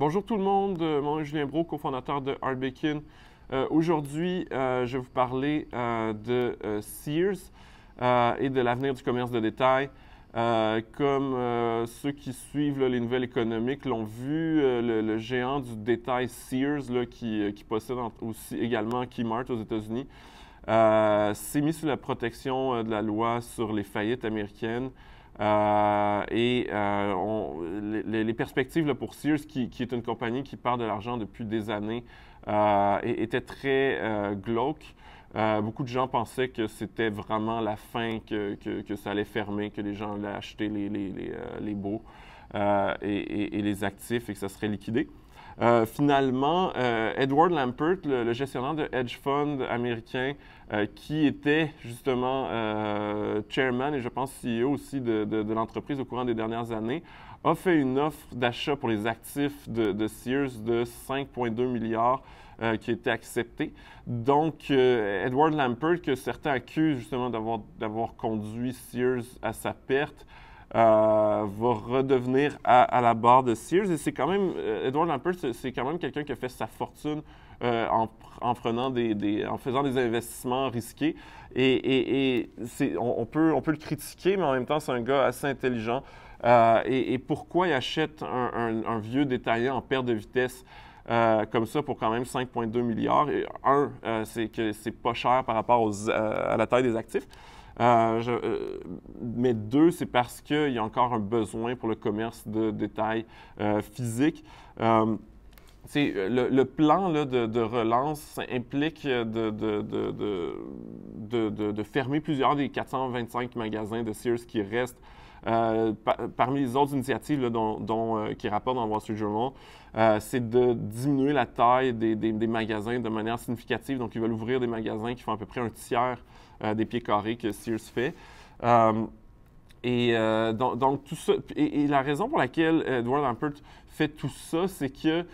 Bonjour tout le monde, euh, mon nom est Julien Bro, cofondateur de Hardbacon. Euh, aujourd'hui, euh, je vais vous parler de Sears et de l'avenir du commerce de détail. comme ceux qui suivent les nouvelles économiques l'ont vu, le, géant du détail Sears, qui, possède aussi également Keymart aux États-Unis, s'est mis sous la protection de la loi sur les faillites américaines. Euh, et euh, les, perspectives pour Sears, qui, est une compagnie qui part de l'argent depuis des années, euh, étaient très glauques. beaucoup de gens pensaient que c'était vraiment la fin, que, que, ça allait fermer, que les gens allaient acheter les, les, les, baux et, les actifs et que ça serait liquidé. Euh, finalement, euh, Edward Lampert, le, gestionnaire de hedge fund américain, euh, qui était justement chairman et je pense CEO aussi de, l'entreprise au courant des dernières années, a fait une offre d'achat pour les actifs de, Sears de 5,2 milliards qui a été acceptée. Donc, Edward Lampert, que certains accusent justement d'avoir conduit Sears à sa perte, euh, va redevenir à, la barre de Sears. Et c'est quand même, euh, Edward Lampert, c'est quand même quelqu'un qui a fait sa fortune euh, en, prenant des, en faisant des investissements risqués. Et, on, peut, on peut le critiquer, mais en même temps, c'est un gars assez intelligent. et, pourquoi il achète un, vieux détaillant en perte de vitesse comme ça pour quand même 5,2 milliards? Et un, c'est que c'est pas cher par rapport à la taille des actifs. Euh, je, euh, mais deux, c'est parce qu'il y a encore un besoin pour le commerce de détails euh, physiques. Le, plan de, relance implique de, de, fermer plusieurs des 425 magasins de Sears qui restent euh, parmi les autres initiatives dont, euh, qui rapportent dans le Wall Street Journal, euh, c'est de diminuer la taille des, magasins de manière significative. Donc, ils veulent ouvrir des magasins qui font à peu près un tiers des pieds carrés que Sears fait. et donc, tout ça. Et, la raison pour laquelle Edward Lampert fait tout ça, c'est que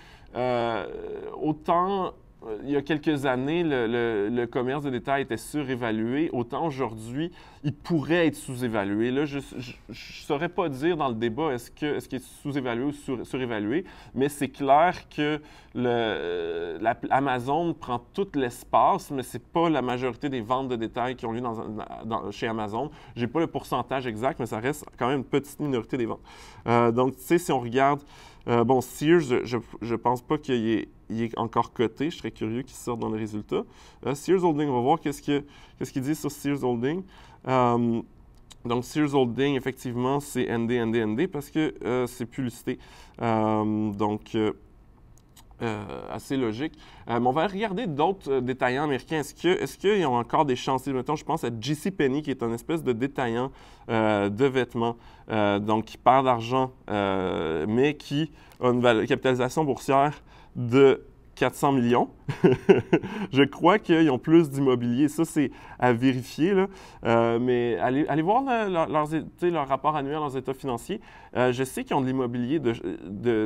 autant euh, il y a quelques années, le, commerce de détail était surévalué. Autant aujourd'hui, il pourrait être sous-évalué. Là, je ne saurais pas dire dans le débat est-ce qu'il est, est sous-évalué ou surévalué, mais c'est clair que le, euh, Amazon prend tout l'espace, mais c'est pas la majorité des ventes de détail qui ont lieu chez Amazon. J'ai pas le pourcentage exact, mais ça reste quand même une petite minorité des ventes. Euh, donc, tu sais, si on regarde euh, bon, Sears, je ne pense pas qu'il est, encore coté. Je serais curieux qu'il sorte dans les résultats. Euh, Sears Holding, on va voir qu'est-ce qu'il dit sur Sears Holding. Euh, donc, Sears Holding, effectivement, c'est ND, ND, ND parce que c'est publicité. donc, euh, assez logique. Euh, on va regarder d'autres euh, détaillants américains. Est-ce qu'ils ont encore des chances? je pense à Penney, qui est un espèce de détaillant de vêtements, donc qui perd d'argent, mais qui a une capitalisation boursière de 400 millions. je crois qu'ils ont plus d'immobilier. Ça, c'est à vérifier. Là. Euh, mais allez, allez voir leur, leur rapport annuel, leurs états financiers. Euh, je sais qu'ils ont de l'immobilier de,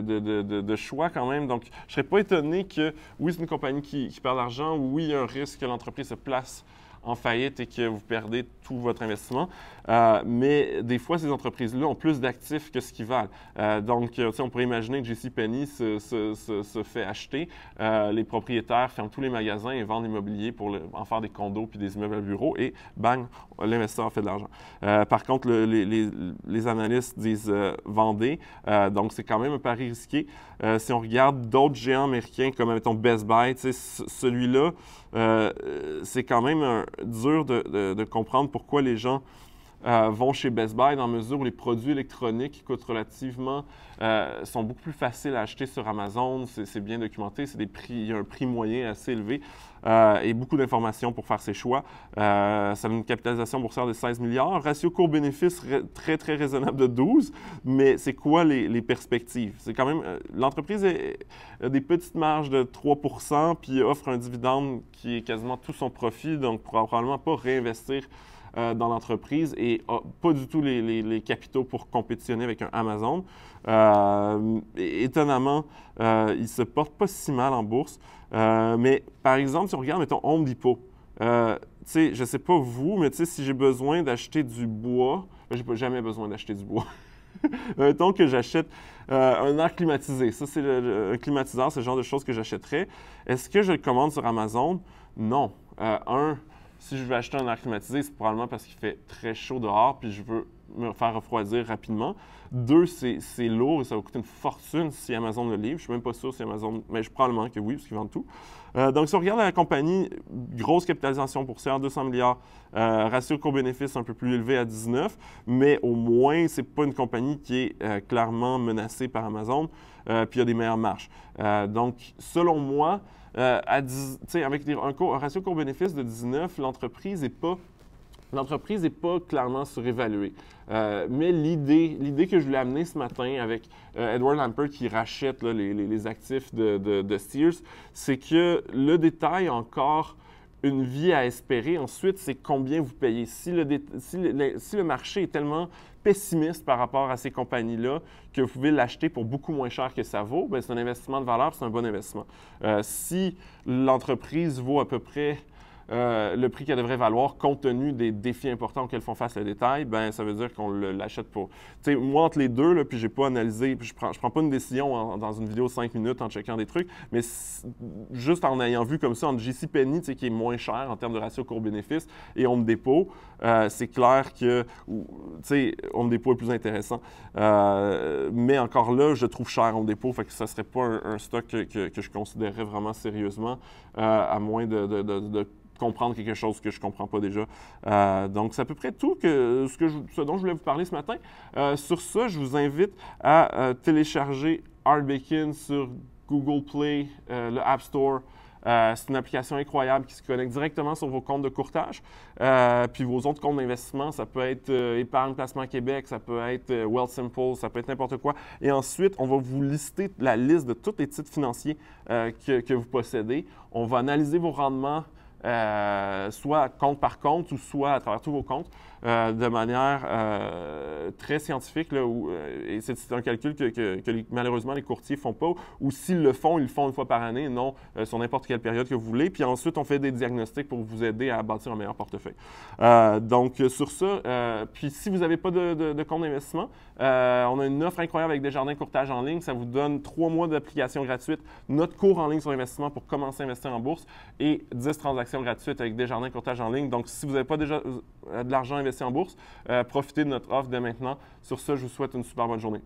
de, choix quand même. Donc, je ne serais pas étonné que, oui, c'est une compagnie qui, qui perd l'argent, oui, il y a un risque que l'entreprise se place en faillite et que vous perdez votre investissement. Euh, mais des fois, ces entreprises-là ont plus d'actifs que ce qu'ils valent. Euh, donc, euh, on pourrait imaginer que JCPenney se, se, fait acheter. Euh, les propriétaires ferment tous les magasins et vendent l'immobilier pour en faire des condos puis des immeubles à bureaux et bang, l'investisseur fait de l'argent. par contre, les, analystes disent vendez. donc, c'est quand même un pari risqué. si on regarde d'autres géants américains comme, mettons, Best Buy, celui-là, c'est quand même dur de, de comprendre pourquoi pourquoi les gens euh, vont chez Best Buy dans mesure où les produits électroniques coûtent relativement euh, sont beaucoup plus faciles à acheter sur Amazon. C'est bien documenté, c'est des prix, il y a un prix moyen assez élevé euh, et beaucoup d'informations pour faire ses choix. ça a une capitalisation boursière de 16 milliards, ratio court-bénéfice très très raisonnable de 12, mais c'est quoi les, les perspectives C'est quand même l'entreprise a des petites marges de 3% puis offre un dividende qui est quasiment tout son profit, donc probablement pas réinvestir. Euh, dans l'entreprise et n'a pas du tout les, capitaux pour compétitionner avec un Amazon. Euh, étonnamment, euh, il se porte pas si mal en bourse. Euh, mais par exemple, si on regarde, mettons, Home Depot, euh, sais, je sais pas vous, mais si j'ai besoin d'acheter du bois, je ben, j'ai pas jamais besoin d'acheter du bois. Mettons que j'achète un air climatisé. Ça, c'est un climatiseur, c'est le genre de choses que j'achèterais. Est-ce que je le commande sur Amazon? Non. un, si je veux acheter un air climatisé, c'est probablement parce qu'il fait très chaud dehors, puis je veux me faire refroidir rapidement. Deux, c'est lourd et ça va coûter une fortune si Amazon le livre. Je ne suis même pas sûr si Amazon. Mais je prends probablement que oui, parce qu'ils vendent tout. Euh, donc, si on regarde la compagnie, grosse capitalisation pour boursière, 200 milliards, euh, ratio court-bénéfice un peu plus élevé à 19, mais au moins, ce n'est pas une compagnie qui est euh, clairement menacée par Amazon, puis il y a des meilleures marches. donc, selon moi, à avec un, un ratio court-bénéfice de 19, l'entreprise n'est pas l'entreprise n'est pas clairement surévaluée. Euh, mais l'idée, que je voulais amener ce matin avec euh, Edward Lampert qui rachète les, actifs de, de, c'est que le détail encore une vie à espérer. Ensuite, c'est combien vous payez. Si le, marché est tellement pessimiste par rapport à ces compagnies-là que vous pouvez l'acheter pour beaucoup moins cher que ça vaut, ben, c'est un investissement de valeur, c'est un bon investissement. Euh, si l'entreprise vaut à peu près euh, le prix qu'elle devrait valoir compte tenu des défis importants auxquels font face le détail, ben ça veut dire qu'on l'achète pour. Tu sais, moi, entre les deux, là, puis j'ai pas analysé, puis je prends, je prends pas une décision dans une vidéo de 5 minutes en checkant des trucs, mais juste en ayant vu comme ça, entre Penny, tu sais, qui est moins cher en termes de ratio cours-bénéfice, et Home Depot, euh, c'est clair que, tu sais, Home Depot est plus intéressant. Euh, mais encore là, je trouve cher Home Depot, fait que ça serait pas un, stock que, que, je considérerais vraiment sérieusement, euh, à moins de comprendre quelque chose que je ne comprends pas déjà. Euh, donc, c'est à peu près tout que, ce, que je, dont je voulais vous parler ce matin. Euh, sur ça, je vous invite à euh, télécharger Bacon sur Google Play, le App Store. c'est une application incroyable qui se connecte directement sur vos comptes de courtage. puis vos autres comptes d'investissement, ça peut être Épargne Placement Québec, ça peut être Wealth Simple, ça peut être n'importe quoi. Et ensuite, on va vous lister la liste de tous les titres financiers que, que vous possédez. On va analyser vos rendements, euh, soit compte par compte ou soit à travers tous vos comptes, euh, de manière euh, très scientifique. où, euh, et c'est un calcul que, malheureusement les courtiers ne font pas, ou s'ils le font, ils le font une fois par année, non, sur n'importe quelle période que vous voulez. Puis ensuite, on fait des diagnostics pour vous aider à bâtir un meilleur portefeuille. donc, sur ça, puis si vous n'avez pas de, compte d'investissement, on a une offre incroyable avec Desjardins Courtage en ligne. Ça vous donne trois mois d'application gratuite, notre cours en ligne sur l'investissement pour commencer à investir en bourse et 10 transactions gratuites avec Desjardins Courtage en ligne. Donc, si vous n'avez pas déjà de l'argent investi, en bourse. Euh, profitez de notre offre dès maintenant. Sur ce, je vous souhaite une super bonne journée.